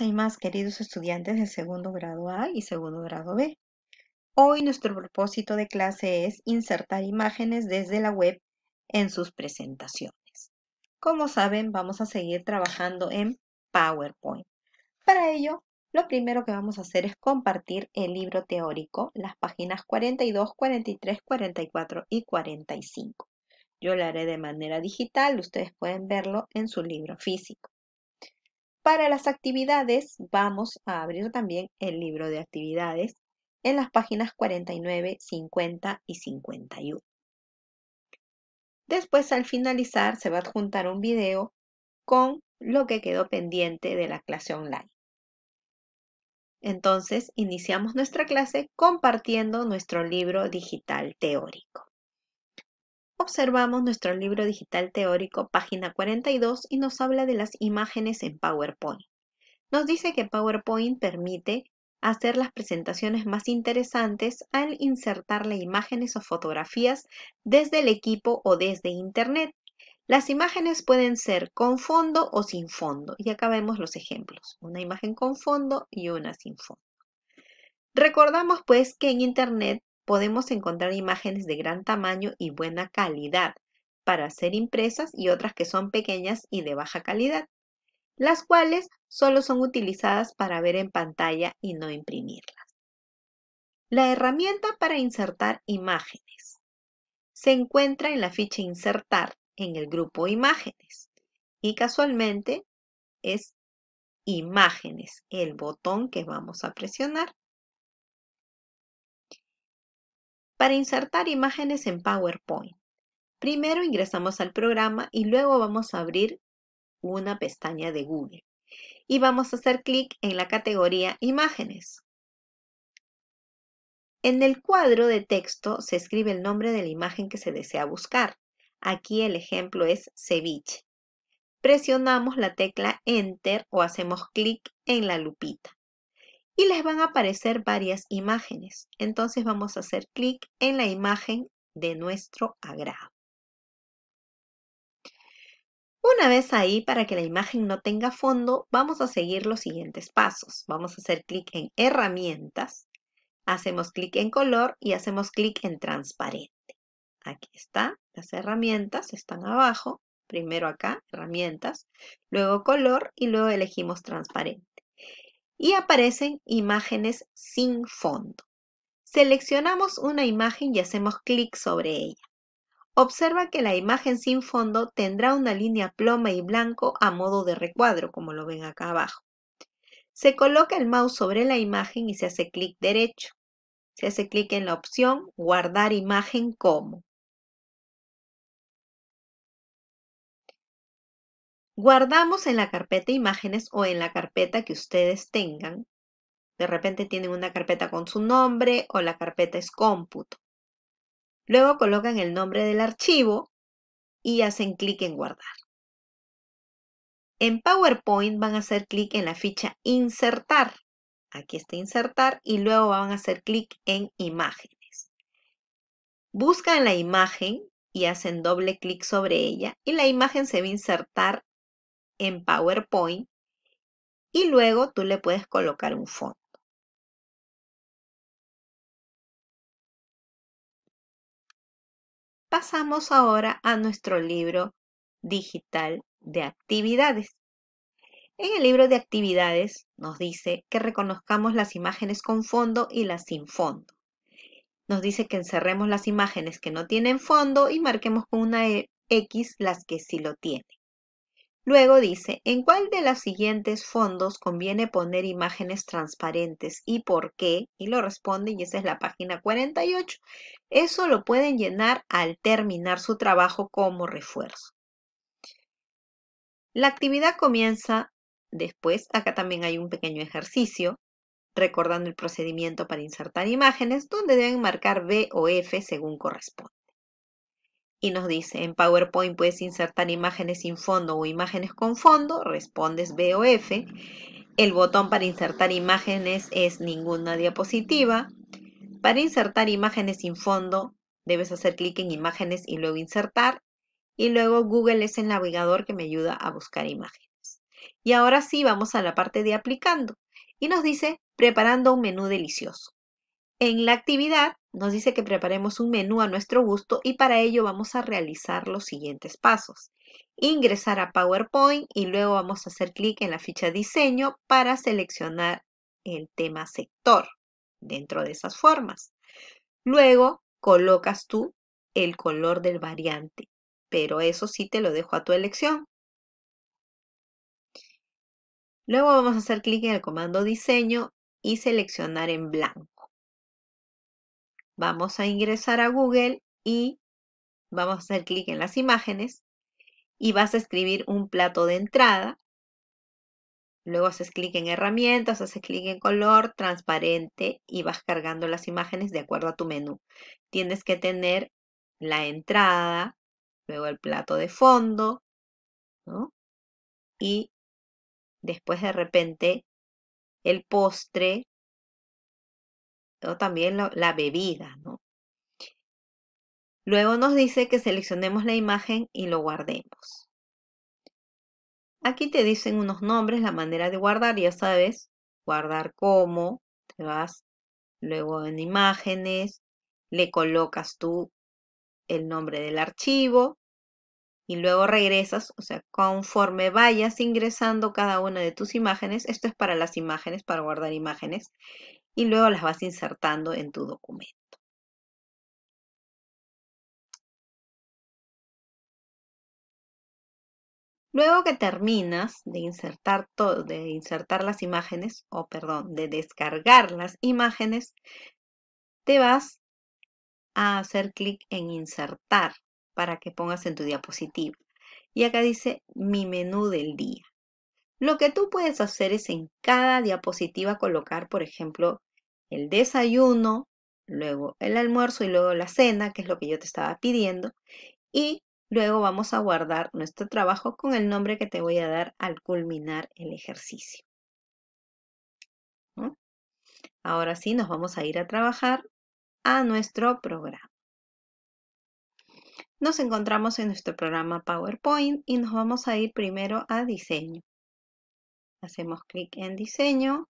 hay más, queridos estudiantes de segundo grado A y segundo grado B. Hoy nuestro propósito de clase es insertar imágenes desde la web en sus presentaciones. Como saben, vamos a seguir trabajando en PowerPoint. Para ello, lo primero que vamos a hacer es compartir el libro teórico, las páginas 42, 43, 44 y 45. Yo lo haré de manera digital, ustedes pueden verlo en su libro físico. Para las actividades vamos a abrir también el libro de actividades en las páginas 49, 50 y 51. Después al finalizar se va a adjuntar un video con lo que quedó pendiente de la clase online. Entonces iniciamos nuestra clase compartiendo nuestro libro digital teórico observamos nuestro libro digital teórico, página 42, y nos habla de las imágenes en PowerPoint. Nos dice que PowerPoint permite hacer las presentaciones más interesantes al insertarle imágenes o fotografías desde el equipo o desde Internet. Las imágenes pueden ser con fondo o sin fondo. Y acá vemos los ejemplos, una imagen con fondo y una sin fondo. Recordamos pues que en Internet podemos encontrar imágenes de gran tamaño y buena calidad para hacer impresas y otras que son pequeñas y de baja calidad, las cuales solo son utilizadas para ver en pantalla y no imprimirlas. La herramienta para insertar imágenes se encuentra en la ficha insertar en el grupo imágenes y casualmente es imágenes el botón que vamos a presionar. para insertar imágenes en PowerPoint. Primero ingresamos al programa y luego vamos a abrir una pestaña de Google. Y vamos a hacer clic en la categoría Imágenes. En el cuadro de texto se escribe el nombre de la imagen que se desea buscar. Aquí el ejemplo es ceviche. Presionamos la tecla Enter o hacemos clic en la lupita y les van a aparecer varias imágenes. Entonces vamos a hacer clic en la imagen de nuestro agrado. Una vez ahí, para que la imagen no tenga fondo, vamos a seguir los siguientes pasos. Vamos a hacer clic en Herramientas, hacemos clic en Color y hacemos clic en Transparente. Aquí está, las herramientas están abajo. Primero acá, herramientas, luego color y luego elegimos transparente y aparecen imágenes sin fondo. Seleccionamos una imagen y hacemos clic sobre ella. Observa que la imagen sin fondo tendrá una línea ploma y blanco a modo de recuadro, como lo ven acá abajo. Se coloca el mouse sobre la imagen y se hace clic derecho. Se hace clic en la opción Guardar imagen como. Guardamos en la carpeta imágenes o en la carpeta que ustedes tengan. De repente tienen una carpeta con su nombre o la carpeta es cómputo. Luego colocan el nombre del archivo y hacen clic en guardar. En PowerPoint van a hacer clic en la ficha insertar. Aquí está insertar y luego van a hacer clic en imágenes. Buscan la imagen y hacen doble clic sobre ella y la imagen se va a insertar en PowerPoint y luego tú le puedes colocar un fondo. Pasamos ahora a nuestro libro digital de actividades. En el libro de actividades nos dice que reconozcamos las imágenes con fondo y las sin fondo. Nos dice que encerremos las imágenes que no tienen fondo y marquemos con una X e, las que sí lo tienen. Luego dice, ¿en cuál de los siguientes fondos conviene poner imágenes transparentes y por qué? Y lo responde y esa es la página 48. Eso lo pueden llenar al terminar su trabajo como refuerzo. La actividad comienza después, acá también hay un pequeño ejercicio, recordando el procedimiento para insertar imágenes, donde deben marcar B o F según corresponde y nos dice, en PowerPoint puedes insertar imágenes sin fondo o imágenes con fondo, respondes B o F. El botón para insertar imágenes es ninguna diapositiva. Para insertar imágenes sin fondo, debes hacer clic en imágenes y luego insertar. Y luego Google es el navegador que me ayuda a buscar imágenes. Y ahora sí, vamos a la parte de aplicando. Y nos dice, preparando un menú delicioso. En la actividad nos dice que preparemos un menú a nuestro gusto y para ello vamos a realizar los siguientes pasos. Ingresar a PowerPoint y luego vamos a hacer clic en la ficha diseño para seleccionar el tema sector dentro de esas formas. Luego colocas tú el color del variante, pero eso sí te lo dejo a tu elección. Luego vamos a hacer clic en el comando diseño y seleccionar en blanco. Vamos a ingresar a Google y vamos a hacer clic en las imágenes y vas a escribir un plato de entrada. Luego haces clic en herramientas, haces clic en color, transparente y vas cargando las imágenes de acuerdo a tu menú. Tienes que tener la entrada, luego el plato de fondo, Y después de repente el postre o también la bebida, ¿no? Luego nos dice que seleccionemos la imagen y lo guardemos. Aquí te dicen unos nombres, la manera de guardar, ya sabes, guardar como, te vas luego en imágenes, le colocas tú el nombre del archivo y luego regresas, o sea, conforme vayas ingresando cada una de tus imágenes, esto es para las imágenes, para guardar imágenes, y luego las vas insertando en tu documento. Luego que terminas de insertar, todo, de insertar las imágenes, o perdón, de descargar las imágenes, te vas a hacer clic en insertar para que pongas en tu diapositiva. Y acá dice mi menú del día. Lo que tú puedes hacer es en cada diapositiva colocar, por ejemplo, el desayuno, luego el almuerzo y luego la cena, que es lo que yo te estaba pidiendo, y luego vamos a guardar nuestro trabajo con el nombre que te voy a dar al culminar el ejercicio. Ahora sí, nos vamos a ir a trabajar a nuestro programa. Nos encontramos en nuestro programa PowerPoint y nos vamos a ir primero a diseño. Hacemos clic en diseño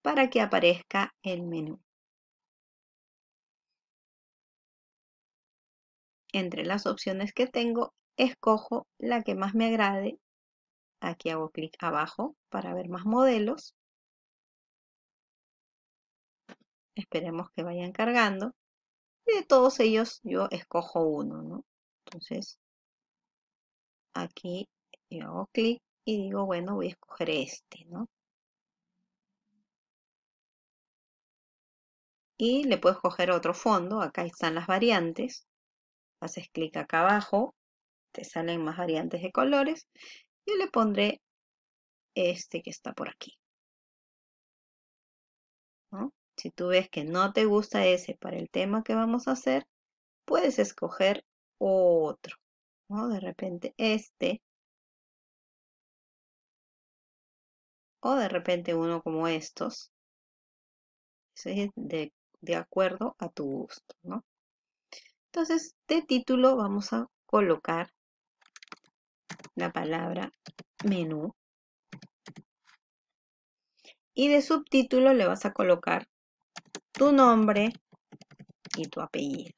para que aparezca el menú. Entre las opciones que tengo, escojo la que más me agrade. Aquí hago clic abajo para ver más modelos. Esperemos que vayan cargando. Y de todos ellos yo escojo uno, Entonces, aquí hago clic y digo, bueno, voy a escoger este, ¿no? Y le puedo escoger otro fondo, acá están las variantes, haces clic acá abajo, te salen más variantes de colores, yo le pondré este que está por aquí. ¿No? Si tú ves que no te gusta ese para el tema que vamos a hacer, puedes escoger otro. ¿no? De repente este o de repente uno como estos. de, acuerdo a tu gusto, ¿no? Entonces, de título vamos a colocar la palabra menú. Y de subtítulo le vas a colocar tu nombre y tu apellido.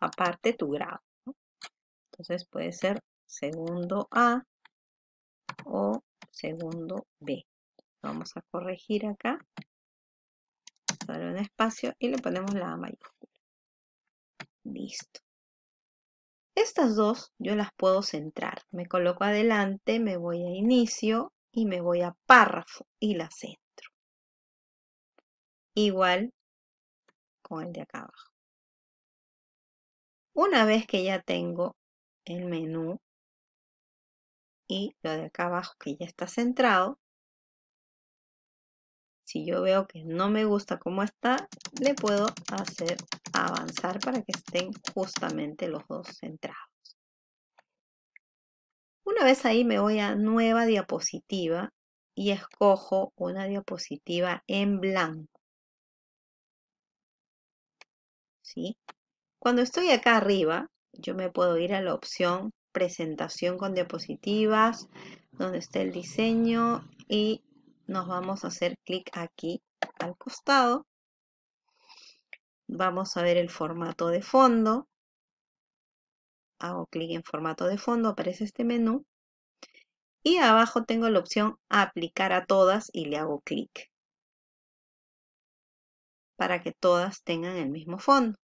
Aparte tu grado. Entonces puede ser segundo A o segundo B. Vamos a corregir acá. Darle un espacio y le ponemos la A mayúscula. Listo. Estas dos yo las puedo centrar. Me coloco adelante, me voy a inicio y me voy a párrafo y la centro. Igual con el de acá abajo. Una vez que ya tengo el menú y lo de acá abajo que ya está centrado. Si yo veo que no me gusta cómo está, le puedo hacer avanzar para que estén justamente los dos centrados. Una vez ahí me voy a nueva diapositiva y escojo una diapositiva en blanco. ¿Sí? Cuando estoy acá arriba, yo me puedo ir a la opción presentación con diapositivas, donde está el diseño y nos vamos a hacer clic aquí al costado. Vamos a ver el formato de fondo. Hago clic en formato de fondo, aparece este menú. Y abajo tengo la opción aplicar a todas y le hago clic. Para que todas tengan el mismo fondo.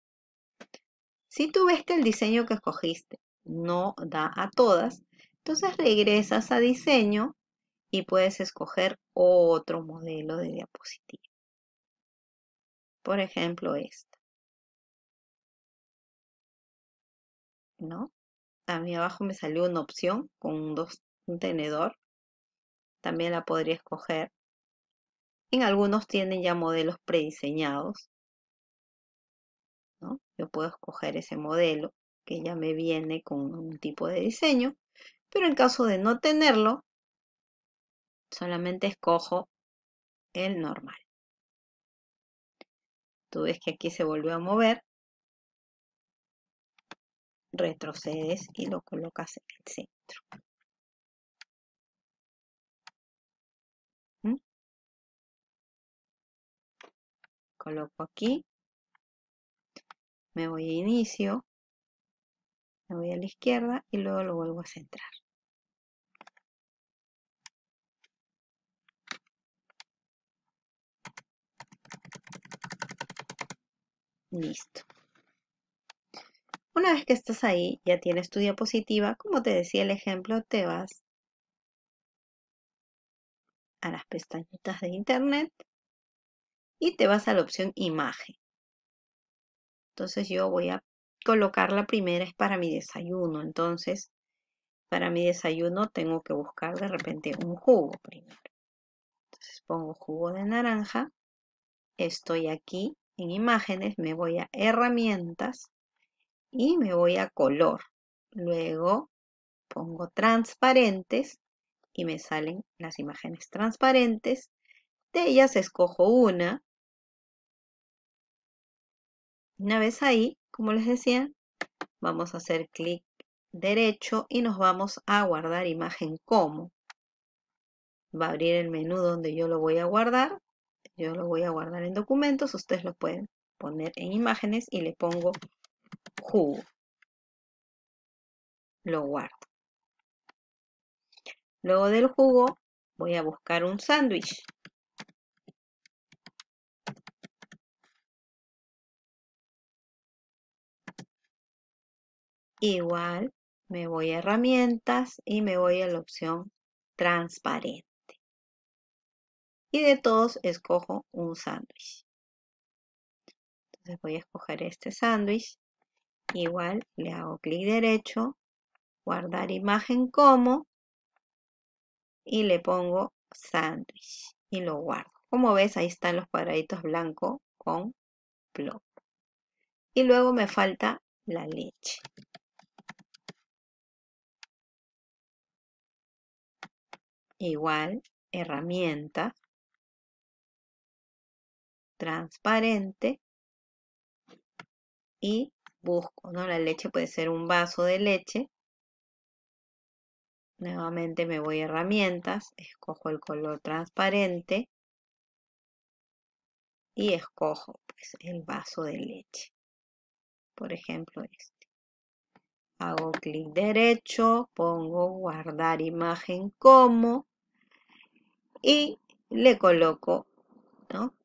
Si tú ves que el diseño que escogiste no da a todas. Entonces regresas a diseño y puedes escoger otro modelo de diapositiva. Por ejemplo, esta. ¿No? A mí abajo me salió una opción con un, dos, tenedor. También la podría escoger. En algunos tienen ya modelos prediseñados. ¿no? Yo puedo escoger ese modelo que ya me viene con un tipo de diseño, pero en caso de no tenerlo, solamente escojo el normal. Tú ves que aquí se volvió a mover. Retrocedes y lo colocas en el centro. ¿Mm? Coloco aquí. Me voy a inicio voy a la izquierda y luego lo vuelvo a centrar. Listo. Una vez que estás ahí, ya tienes tu diapositiva, como te decía el ejemplo, te vas a las pestañitas de internet y te vas a la opción imagen. Entonces yo voy a colocar la primera es para mi desayuno. Entonces, para mi desayuno tengo que buscar de repente un jugo primero. Entonces pongo jugo de naranja. Estoy aquí en imágenes, me voy a herramientas y me voy a color. Luego pongo transparentes y me salen las imágenes transparentes. De ellas escojo una. Una vez ahí, como les decía, vamos a hacer clic derecho y nos vamos a guardar imagen como. Va a abrir el menú donde yo lo voy a guardar. Yo lo voy a guardar en documentos. Ustedes lo pueden poner en imágenes y le pongo jugo. Lo guardo. Luego del jugo voy a buscar un sándwich. Igual me voy a herramientas y me voy a la opción transparente. Y de todos escojo un sándwich. Entonces voy a escoger este sándwich. Igual le hago clic derecho, guardar imagen como y le pongo sándwich y lo guardo. Como ves, ahí están los cuadraditos blancos con plop. Y luego me falta la leche. igual herramienta transparente y busco, ¿no? La leche puede ser un vaso de leche. Nuevamente me voy a herramientas, escojo el color transparente y escojo pues, el vaso de leche. Por ejemplo, este. Hago clic derecho, pongo guardar imagen como y le coloco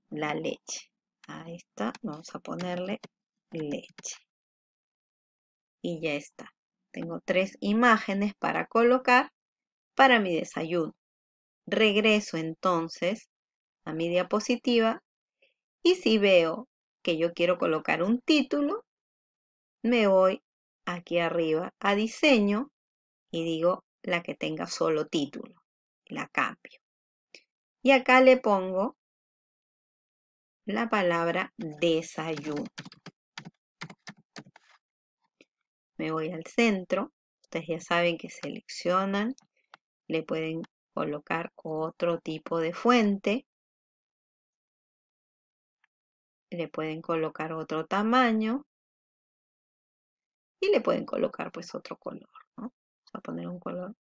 la leche. Ahí está, vamos a ponerle leche. Y ya está. Tengo tres imágenes para colocar para mi desayuno. Regreso entonces a mi diapositiva y si veo que yo quiero colocar un título, me voy aquí arriba a diseño y digo la que tenga solo título. La cambio. Y acá le pongo la palabra desayuno. Me voy al centro. Ustedes ya saben que seleccionan. Le pueden colocar otro tipo de fuente. Le pueden colocar otro tamaño. Y le pueden colocar pues otro color. Vamos a poner un color